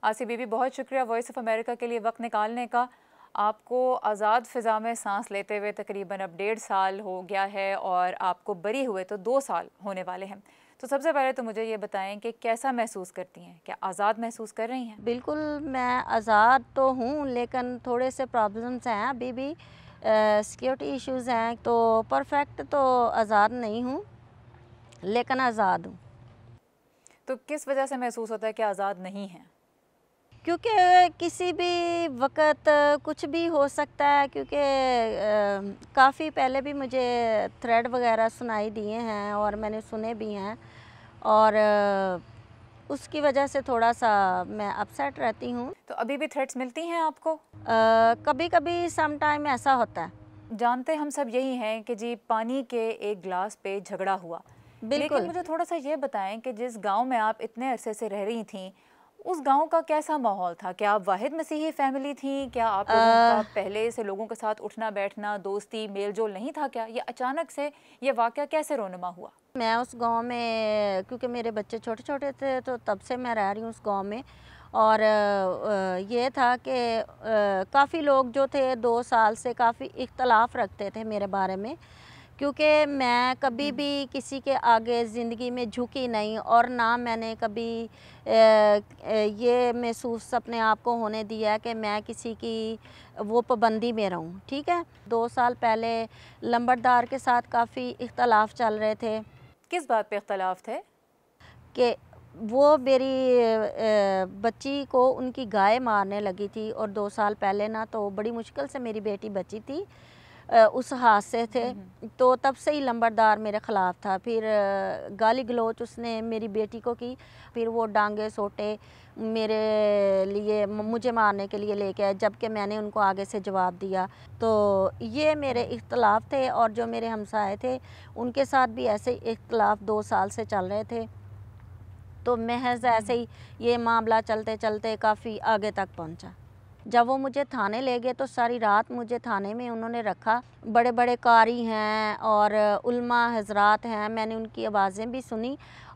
آسی be be بہت شکریہ وائس آف امریکہ کے لیے وقت نکالنے کا آپ کو آزاد فضا میں سانس لیتے ہوئے تقریباً اب ڈیڑھ سال ہو گیا ہے اور آپ کو بری ہوئے تو دو سال ہونے والے ہیں تو سب سے پہلے تو مجھے یہ بتائیں کہ کیسا محسوس کرتی ہیں کیا آزاد محسوس کر رہی ہیں بالکل میں آزاد تو ہوں لیکن تھوڑے سے پرابلمس ہیں ابھی بھی سیکیورٹی ایشوز ہیں تو پرفیکٹ تو آزاد نہیں ہوں لیکن آزاد ہوں تو کس وجہ سے محسوس ہوتا ہے کہ آزاد نہیں ہیں کیونکہ کسی بھی وقت کچھ بھی ہو سکتا ہے کیونکہ کافی پہلے بھی مجھے تھریڈ وغیرہ سنائی دیے ہیں اور میں نے سنے بھی ہیں اور اس کی وجہ سے تھوڑا سا میں اپسیٹ رہتی ہوں تو ابھی بھی تھریڈز ملتی ہیں آپ کو کبھی کبھی سم ٹائم ایسا ہوتا ہے جانتے ہم سب یہی ہیں کہ جی پانی کے ایک گلاس پہ جھگڑا ہوا بالکل مجھے تھوڑا سا یہ بتائیں کہ جس گاؤں میں آپ اتنے عرصے سے رہ رہی تھیں اس گاؤں کا کیسا ماحول تھا کیا آپ واحد مسیحی فیملی تھیں کیا آپ پہلے سے لوگوں کے ساتھ اٹھنا بیٹھنا دوستی میل جول نہیں تھا کیا یہ اچانک سے یہ واقعہ کیسے رونما ہوا میں اس گاؤں میں کیونکہ میرے بچے چھوٹے چھوٹے تھے تو تب سے میں رہ رہی ہوں اس گاؤں میں اور یہ تھا کہ کافی لوگ جو تھے دو سال سے کافی اختلاف رکھتے تھے میرے بارے میں کیونکہ میں کبھی بھی کسی کے آگے زندگی میں جھکی نہیں اور نہ میں نے کبھی یہ محسوس اپنے آپ کو ہونے دیا کہ میں کسی کی وہ پابندی میں رہوں ٹھیک ہے دو سال پہلے لمبردار کے ساتھ کافی اختلاف چل رہے تھے کس بات پہ اختلاف تھے کہ وہ میری بچی کو ان کی گائے مارنے لگی تھی اور دو سال پہلے نا تو بڑی مشکل سے میری بیٹی بچی تھی اس حادثے تھے تو تب سے ہی لمبردار میرے خلاف تھا پھر گالی گلوچ اس نے میری بیٹی کو کی پھر وہ ڈانگے سوٹے میرے لیے مجھے مارنے کے لیے لے کے آئے جبکہ میں نے ان کو آگے سے جواب دیا تو یہ میرے اختلاف تھے اور جو میرے ہمسائے تھے ان کے ساتھ بھی ایسے اختلاف دو سال سے چل رہے تھے تو محض ایسے ہی یہ معاملہ چلتے چلتے کافی آگے تک پہنچا جب وہ مجھے تھانے لے گئے تو ساری رات مجھے تھانے میں انہوں نے رکھا بڑے بڑے قاری ہیں اور علماء حضرات ہیں میں نے ان کی آوازیں بھی سنی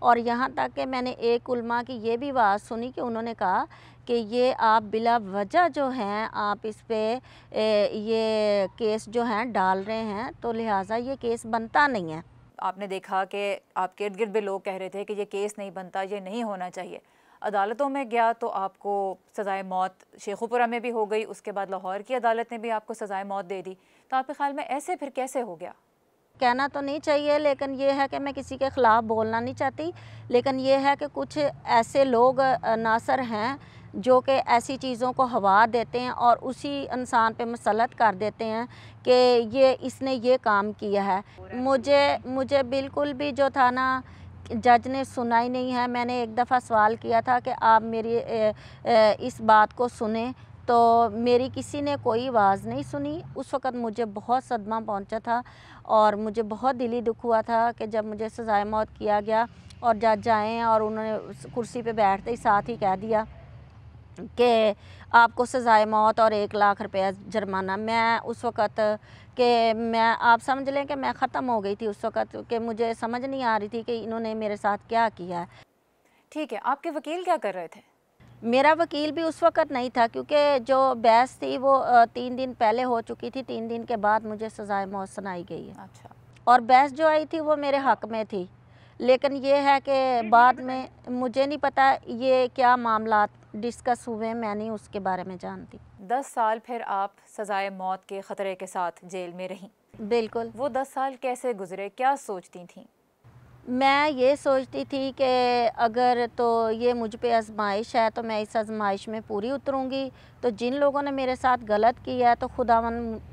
اور یہاں تک کہ میں نے ایک علماء کی یہ بھی آواز سنی کہ انہوں نے کہا کہ یہ آپ بلا وجہ جو ہیں آپ اس پہ یہ کیس جو ہیں ڈال رہے ہیں تو لہٰذا یہ کیس بنتا نہیں ہے آپ نے دیکھا کہ آپ ارد گرد بھی لوگ کہہ رہے تھے کہ یہ کیس نہیں بنتا یہ نہیں ہونا چاہیے عدالتوں میں گیا تو آپ کو سزائے موت شیخو پورہ میں بھی ہو گئی اس کے بعد لاہور کی عدالت نے بھی آپ کو سزائے موت دے دی تو آپ کے خیال میں ایسے پھر کیسے ہو گیا کہنا تو نہیں چاہیے لیکن یہ ہے کہ میں کسی کے خلاف بولنا نہیں چاہتی لیکن یہ ہے کہ کچھ ایسے لوگ ناصر ہیں جو کہ ایسی چیزوں کو ہوا دیتے ہیں اور اسی انسان پہ مسلط کر دیتے ہیں کہ یہ اس نے یہ کام کیا ہے مجھے مجھے بالکل بھی جو تھا نا جج نے سنا ہی نہیں ہے میں نے ایک دفعہ سوال کیا تھا کہ آپ میری اس بات کو سنیں تو میری کسی نے کوئی آواز نہیں سنی اس وقت مجھے بہت صدمہ پہنچا تھا اور مجھے بہت دلی دکھ ہوا تھا کہ جب مجھے سزائے موت کیا گیا اور جج جائیں اور انہوں نے کرسی پہ بیٹھتے ہی ساتھ ہی کہہ دیا کہ آپ کو سزائے موت اور ایک لاکھ روپیہ جرمانہ میں اس وقت کہ میں آپ سمجھ لیں کہ میں ختم ہو گئی تھی اس وقت کہ مجھے سمجھ نہیں آ رہی تھی کہ انہوں نے میرے ساتھ کیا کیا ہے ٹھیک ہے آپ کے وکیل کیا کر رہے تھے میرا وکیل بھی اس وقت نہیں تھا کیونکہ جو بحث تھی وہ تین دن پہلے ہو چکی تھی تین دن کے بعد مجھے سزائے موت سنائی گئی ہے اچھا اور بحث جو آئی تھی وہ میرے حق میں تھی لیکن یہ ہے کہ بعد میں مجھے نہیں پتا یہ کیا معاملات ڈسکس ہوئے میں نہیں اس کے بارے میں جانتی دس سال پھر آپ سزائے موت کے خطرے کے ساتھ جیل میں رہیں بالکل وہ دس سال کیسے گزرے کیا سوچتی تھیں میں یہ سوچتی تھی کہ اگر تو یہ مجھ پہ آزمائش ہے تو میں اس آزمائش میں پوری اتروں گی تو جن لوگوں نے میرے ساتھ غلط کی ہے تو خدا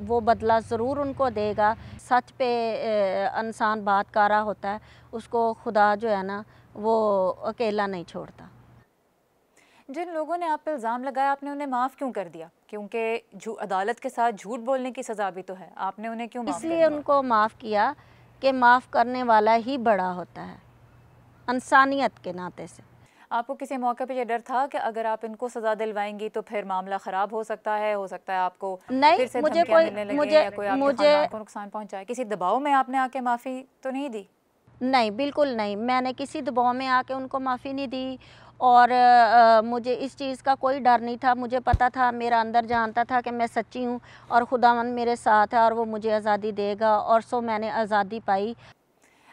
وہ بدلہ ضرور ان کو دے گا سچ پہ انسان بات کارا ہوتا ہے اس کو خدا جو ہے نا وہ اکیلا نہیں چھوڑتا جن لوگوں نے آپ پہ الزام لگایا آپ نے انہیں معاف کیوں کر دیا کیونکہ عدالت کے ساتھ جھوٹ بولنے کی سزا بھی تو ہے آپ نے انہیں کیوں اس لیے ان کو معاف کیا کہ معاف کرنے والا ہی بڑا ہوتا ہے انسانیت کے ناتے سے آپ کو کسی موقع پہ یہ ڈر تھا کہ اگر آپ ان کو سزا دلوائیں گی تو پھر معاملہ خراب ہو سکتا ہے ہو سکتا ہے آپ کو نہیں مجھے کوئی مجھے مجھے نقصان پہنچایا کسی دباؤ میں آپ نے آ کے معافی تو نہیں دی نہیں بالکل نہیں میں نے کسی دباؤ میں آ کے ان کو معافی نہیں دی اور مجھے اس چیز کا کوئی ڈر نہیں تھا مجھے پتہ تھا میرا اندر جانتا تھا کہ میں سچی ہوں اور خداً میرے ساتھ ہے اور وہ مجھے آزادی دے گا اور سو میں نے آزادی پائی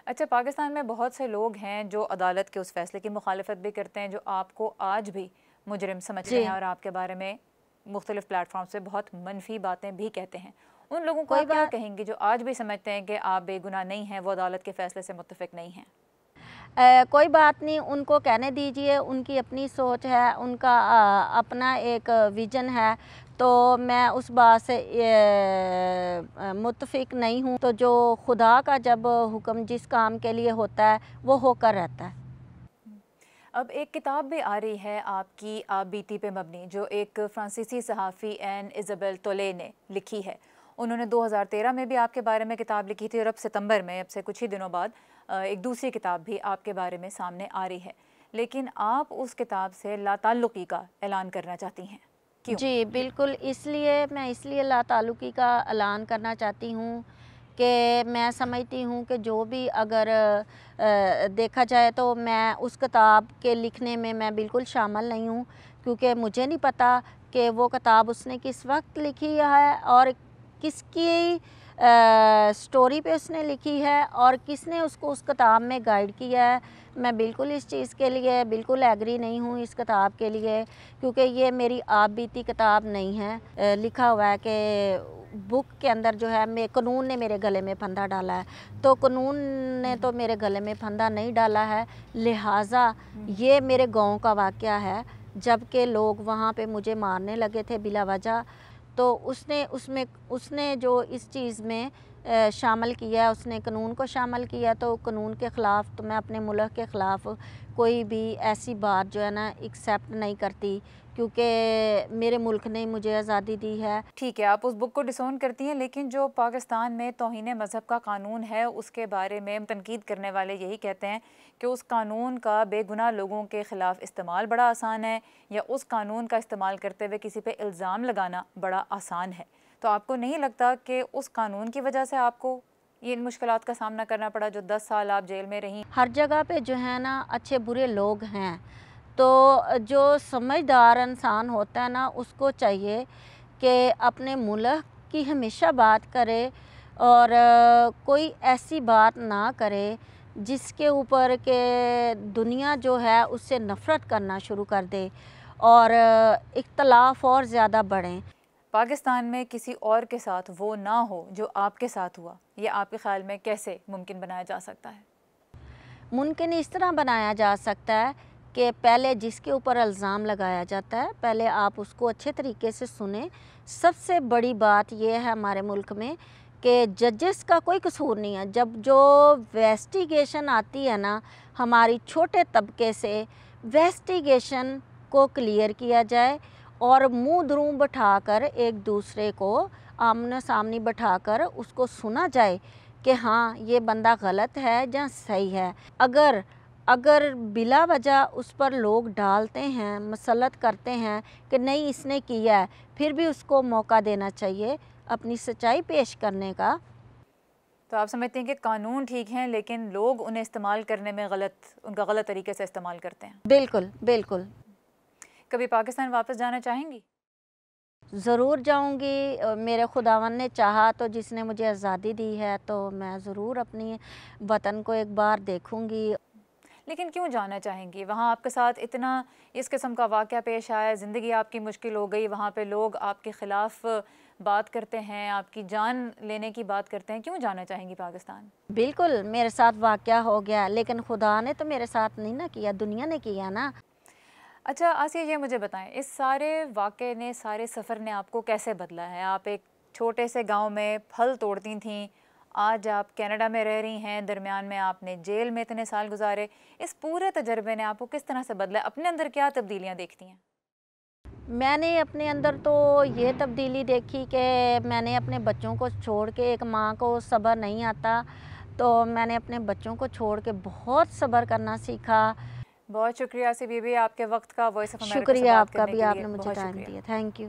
اچھا پاکستان میں بہت سے لوگ ہیں جو عدالت کے اس فیصلے کی مخالفت بھی کرتے ہیں جو آپ کو آج بھی مجرم سمجھتے جی۔ ہیں اور آپ کے بارے میں مختلف پلیٹ فارم سے بہت منفی باتیں بھی کہتے ہیں ان لوگوں کو کیا کہیں گے جو آج بھی سمجھتے ہیں کہ آپ بے گناہ نہیں ہیں وہ عدالت کے فیصلے سے متفق نہیں ہیں کوئی بات نہیں ان کو کہنے دیجئے ان کی اپنی سوچ ہے ان کا اپنا ایک ویژن ہے تو میں اس بات سے متفق نہیں ہوں تو جو خدا کا جب حکم جس کام کے لیے ہوتا ہے وہ ہو کر رہتا ہے اب ایک کتاب بھی آ رہی ہے آپ کی آپ بیتی پہ مبنی جو ایک فرانسیسی صحافی این ایزابیل تولے نے لکھی ہے انہوں نے دو ہزار تیرہ میں بھی آپ کے بارے میں کتاب لکھی تھی اور اب ستمبر میں اب سے کچھ ہی دنوں بعد ایک دوسری کتاب بھی آپ کے بارے میں سامنے آ رہی ہے لیکن آپ اس کتاب سے لا تعلقی کا اعلان کرنا چاہتی ہیں کیوں؟ جی بالکل اس لیے میں اس لیے لا تعلقی کا اعلان کرنا چاہتی ہوں کہ میں سمجھتی ہوں کہ جو بھی اگر دیکھا جائے تو میں اس کتاب کے لکھنے میں میں بالکل شامل نہیں ہوں کیونکہ مجھے نہیں پتہ کہ وہ کتاب اس نے کس وقت لکھی ہے اور کس کی سٹوری پہ اس نے لکھی ہے اور کس نے اس کو اس کتاب میں گائیڈ کیا ہے میں بالکل اس چیز کے لیے بالکل ایگری نہیں ہوں اس کتاب کے لیے کیونکہ یہ میری آپ بیتی کتاب نہیں ہے لکھا ہوا ہے کہ بک کے اندر جو ہے میں قانون نے میرے گلے میں پھندا ڈالا ہے تو قانون نے تو میرے گلے میں پھندا نہیں ڈالا ہے لہٰذا یہ میرے گاؤں کا واقعہ ہے جب کہ لوگ وہاں پہ مجھے مارنے لگے تھے بلا وجہ تو اس نے اس میں اس نے جو اس چیز میں شامل کیا ہے اس نے قانون کو شامل کیا تو قانون کے خلاف تو میں اپنے ملک کے خلاف کوئی بھی ایسی بات جو ہے نا ایکسیپٹ نہیں کرتی کیونکہ میرے ملک نے مجھے آزادی دی ہے ٹھیک ہے آپ اس بک کو ڈسون کرتی ہیں لیکن جو پاکستان میں توہین مذہب کا قانون ہے اس کے بارے میں تنقید کرنے والے یہی کہتے ہیں کہ اس قانون کا بے گناہ لوگوں کے خلاف استعمال بڑا آسان ہے یا اس قانون کا استعمال کرتے ہوئے کسی پہ الزام لگانا بڑا آسان ہے تو آپ کو نہیں لگتا کہ اس قانون کی وجہ سے آپ کو یہ ان مشکلات کا سامنا کرنا پڑا جو دس سال آپ جیل میں رہیں ہر جگہ پہ جو ہے نا اچھے برے لوگ ہیں تو جو سمجھدار انسان ہوتا ہے نا اس کو چاہیے کہ اپنے ملک کی ہمیشہ بات کرے اور کوئی ایسی بات نہ کرے جس کے اوپر کہ دنیا جو ہے اس سے نفرت کرنا شروع کر دے اور اختلاف اور زیادہ بڑھیں پاکستان میں کسی اور کے ساتھ وہ نہ ہو جو آپ کے ساتھ ہوا یہ آپ کے خیال میں کیسے ممکن بنایا جا سکتا ہے ممکن اس طرح بنایا جا سکتا ہے کہ پہلے جس کے اوپر الزام لگایا جاتا ہے پہلے آپ اس کو اچھے طریقے سے سنیں سب سے بڑی بات یہ ہے ہمارے ملک میں کہ ججز کا کوئی قصور نہیں ہے جب جو ویسٹیگیشن آتی ہے نا ہماری چھوٹے طبقے سے ویسٹیگیشن کو کلیئر کیا جائے اور منہ دروں بٹھا کر ایک دوسرے کو آمنے سامنے سامنی بٹھا کر اس کو سنا جائے کہ ہاں یہ بندہ غلط ہے یا صحیح ہے اگر اگر بلا وجہ اس پر لوگ ڈالتے ہیں مسلط کرتے ہیں کہ نہیں اس نے کیا ہے پھر بھی اس کو موقع دینا چاہیے اپنی سچائی پیش کرنے کا تو آپ سمجھتے ہیں کہ قانون ٹھیک ہیں لیکن لوگ انہیں استعمال کرنے میں غلط ان کا غلط طریقے سے استعمال کرتے ہیں بالکل بالکل کبھی پاکستان واپس جانا چاہیں گی ضرور جاؤں گی میرے خداون نے چاہا تو جس نے مجھے آزادی دی ہے تو میں ضرور اپنی وطن کو ایک بار دیکھوں گی لیکن کیوں جانا چاہیں گی وہاں آپ کے ساتھ اتنا اس قسم کا واقعہ پیش آیا زندگی آپ کی مشکل ہو گئی وہاں پہ لوگ آپ کے خلاف بات کرتے ہیں آپ کی جان لینے کی بات کرتے ہیں کیوں جانا چاہیں گی پاکستان بالکل میرے ساتھ واقعہ ہو گیا لیکن خدا نے تو میرے ساتھ نہیں نہ کیا دنیا نے کیا نا اچھا آسیہ یہ مجھے بتائیں اس سارے واقعے نے سارے سفر نے آپ کو کیسے بدلا ہے آپ ایک چھوٹے سے گاؤں میں پھل توڑتی تھیں آج آپ کینیڈا میں رہ رہی ہیں درمیان میں آپ نے جیل میں اتنے سال گزارے اس پورے تجربے نے آپ کو کس طرح سے بدلا اپنے اندر کیا تبدیلیاں دیکھتی ہیں میں نے اپنے اندر تو یہ تبدیلی دیکھی کہ میں نے اپنے بچوں کو چھوڑ کے ایک ماں کو صبر نہیں آتا تو میں نے اپنے بچوں کو چھوڑ کے بہت صبر کرنا سیکھا بہت شکریہ سی بی بی آپ کے وقت کا وائس آف شکریہ آپ کا بھی آپ نے مجھے ٹائم دیا تھینک یو